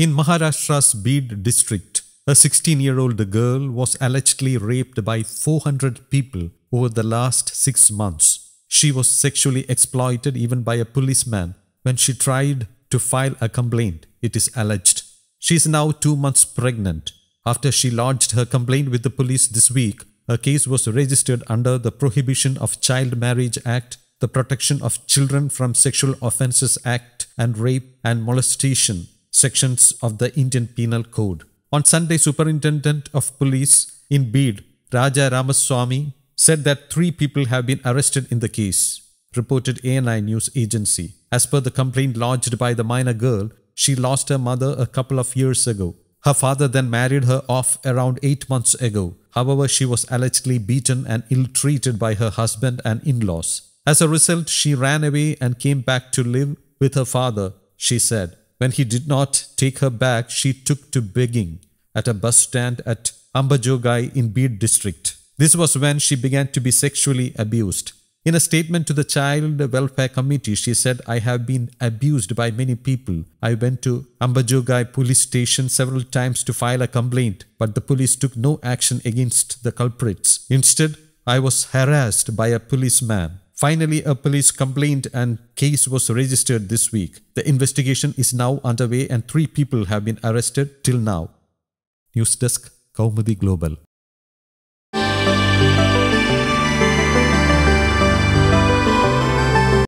In Maharashtra's Bid district, a 16-year-old girl was allegedly raped by 400 people over the last six months. She was sexually exploited even by a policeman when she tried to file a complaint, it is alleged. She is now two months pregnant. After she lodged her complaint with the police this week, her case was registered under the Prohibition of Child Marriage Act, the Protection of Children from Sexual Offences Act, and Rape and Molestation sections of the Indian Penal Code. On Sunday, Superintendent of Police in Bid, Raja Ramaswamy, said that three people have been arrested in the case, reported ANI news agency. As per the complaint lodged by the minor girl, she lost her mother a couple of years ago. Her father then married her off around eight months ago. However, she was allegedly beaten and ill treated by her husband and in laws. As a result, she ran away and came back to live with her father, she said. When he did not take her back, she took to begging at a bus stand at Ambajogai in Bid district. This was when she began to be sexually abused. In a statement to the Child Welfare Committee, she said, I have been abused by many people. I went to Ambajogai police station several times to file a complaint, but the police took no action against the culprits. Instead, I was harassed by a policeman. Finally, a police complaint and case was registered this week. The investigation is now underway and three people have been arrested till now. News Desk, Kaumadi Global.